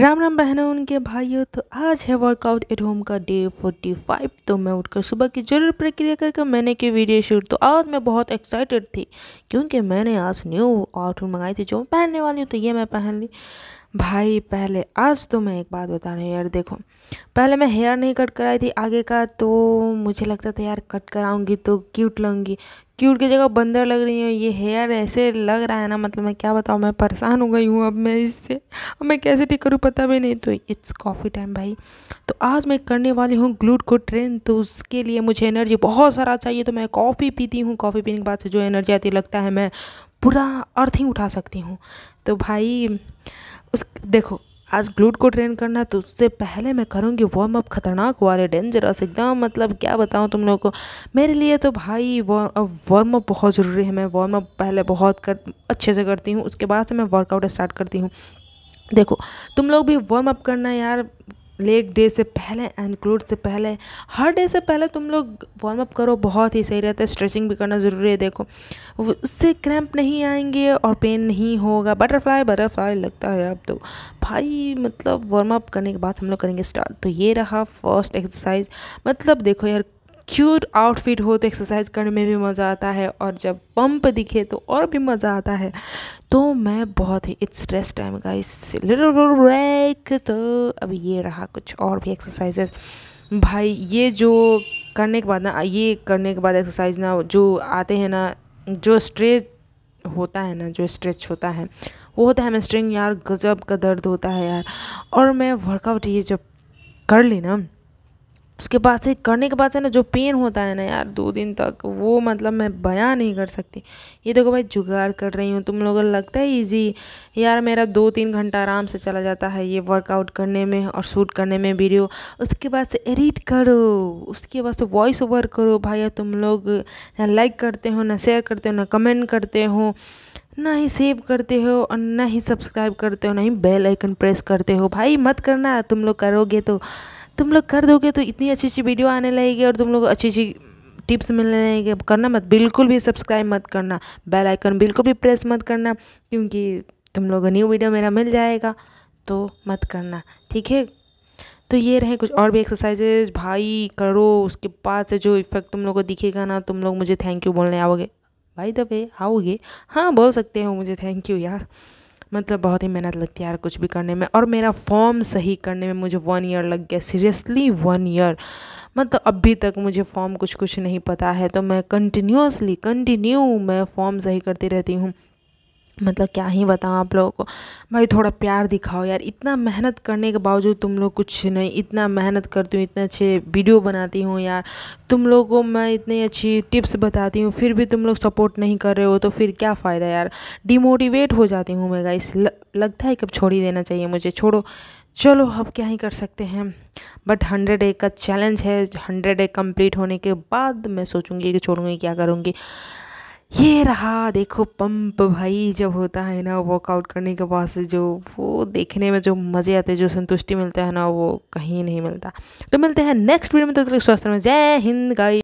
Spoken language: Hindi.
राम राम बहनों उनके भाइयों तो आज है वर्कआउट एट होम का डे 45 तो मैं उठकर सुबह की जरूर प्रक्रिया करके मैंने की वीडियो शूट तो आज मैं बहुत एक्साइटेड थी क्योंकि मैंने आज न्यू आउटफिट मंगाई थी जो मैं पहनने वाली हूँ तो ये मैं पहन ली भाई पहले आज तो मैं एक बात बता रही हूँ यार देखो पहले मैं हेयर नहीं कट कराई थी आगे का तो मुझे लगता था यार कट कराऊंगी तो क्यूट लगूंगी क्यूट की जगह बंदर लग रही हूँ ये हेयर ऐसे लग रहा है ना मतलब मैं क्या बताऊँ मैं परेशान हो गई हूँ अब मैं इससे अब मैं कैसे ठीक करूँ पता भी नहीं तो इट्स कॉफ़ी टाइम भाई तो आज मैं करने वाली हूँ ग्लूट को ट्रेन तो उसके लिए मुझे एनर्जी बहुत सारा चाहिए तो मैं कॉफ़ी पीती हूँ कॉफ़ी पीने के बाद से जो एनर्जी आती लगता है मैं पूरा अर्थ ही उठा सकती हूँ तो भाई उस देखो आज ग्लूट को ट्रेन करना है तो उससे पहले मैं करूँगी वार्म अप खतरनाक वाले डेंजरस एकदम मतलब क्या बताऊँ तुम लोगों को मेरे लिए तो भाई वार्म अप बहुत ज़रूरी है मैं वार्म अप पहले बहुत कर अच्छे से करती हूँ उसके बाद से मैं वर्कआउट स्टार्ट करती हूँ देखो तुम लोग भी वार्म अप करना यार लेग डे से पहले एंड से पहले हर डे से पहले तुम लोग वार्म अप करो बहुत ही सही रहता है स्ट्रेचिंग भी करना ज़रूरी है देखो उससे क्रैम्प नहीं आएंगे और पेन नहीं होगा बटरफ्लाई बटरफ्लाई लगता है अब तो भाई मतलब वार्म अप करने के बाद हम लोग करेंगे स्टार्ट तो ये रहा फर्स्ट एक्सरसाइज मतलब देखो यार क्यूट आउटफिट हो तो एक्सरसाइज करने में भी मज़ा आता है और जब पंप दिखे तो और भी मज़ा आता है तो मैं बहुत ही इट्स रेस्ट टाइम का इस ब्रेक तो अब ये रहा कुछ और भी एक्सरसाइजेस भाई ये जो करने के बाद ना ये करने के बाद एक्सरसाइज ना जो आते हैं ना जो स्ट्रेच होता है ना जो स्ट्रेच होता है वो होता है स्ट्रिंग यार गजब का दर्द होता है यार और मैं वर्कआउट ये जब कर ली ना उसके बाद से करने के बाद से ना जो पेन होता है ना यार दो दिन तक वो मतलब मैं बयां नहीं कर सकती ये देखो भाई जुगाड़ कर रही हूँ तुम लोगों को लगता है इजी यार मेरा दो तीन घंटा आराम से चला जाता है ये वर्कआउट करने में और शूट करने में वीडियो उसके बाद से एडिट करो उसके बाद से वॉइस ओवर करो भाई तुम लोग ना लाइक करते हो ना शेयर करते हो ना कमेंट करते हो ना ही सेव करते हो और ना ही सब्सक्राइब करते हो ना ही बेल आइकन प्रेस करते हो भाई मत करना तुम लोग करोगे तो तुम लोग कर दोगे तो इतनी अच्छी अच्छी वीडियो आने लगेगी और तुम लोग अच्छी अच्छी टिप्स मिलने लगेगी करना मत बिल्कुल भी सब्सक्राइब मत करना बेल आइकन बिल्कुल भी प्रेस मत करना क्योंकि तुम लोग न्यू वीडियो मेरा मिल जाएगा तो मत करना ठीक है तो ये रहे कुछ और भी एक्सरसाइजेज भाई करो उसके बाद से जो इफ़ेक्ट तुम लोग को दिखेगा ना तुम लोग मुझे थैंक यू बोलने आओगे भाई दबे आओगे हाँ बोल सकते हो मुझे थैंक यू यार मतलब बहुत ही मेहनत लगती है यार कुछ भी करने में और मेरा फॉर्म सही करने में मुझे वन ईयर लग गया सीरियसली वन ईयर मतलब अभी तक मुझे फॉर्म कुछ कुछ नहीं पता है तो मैं कंटिन्यूसली कंटिन्यू मैं फॉर्म सही करती रहती हूँ मतलब क्या ही बताऊँ आप लोगों को भाई थोड़ा प्यार दिखाओ यार इतना मेहनत करने के बावजूद तुम लोग कुछ नहीं इतना मेहनत करती हूँ इतने अच्छे वीडियो बनाती हूँ यार तुम लोगों को मैं इतनी अच्छी टिप्स बताती हूँ फिर भी तुम लोग सपोर्ट नहीं कर रहे हो तो फिर क्या फ़ायदा यार डिमोटिवेट हो जाती हूँ मैं गाइस लगता है कब छोड़ ही देना चाहिए मुझे छोड़ो चलो अब क्या ही कर सकते हैं बट हंड्रेड ए का चैलेंज है हंड्रेड ए कम्प्लीट होने के बाद मैं सोचूंगी कि छोड़ूंगी क्या करूँगी ये रहा देखो पंप भाई जब होता है ना वर्कआउट करने के बाद से जो वो देखने में जो मज़े आते हैं जो संतुष्टि मिलता है ना वो कहीं नहीं मिलता तो मिलते हैं नेक्स्ट वीडियो में तो स्वस्थ में जय हिंद गाई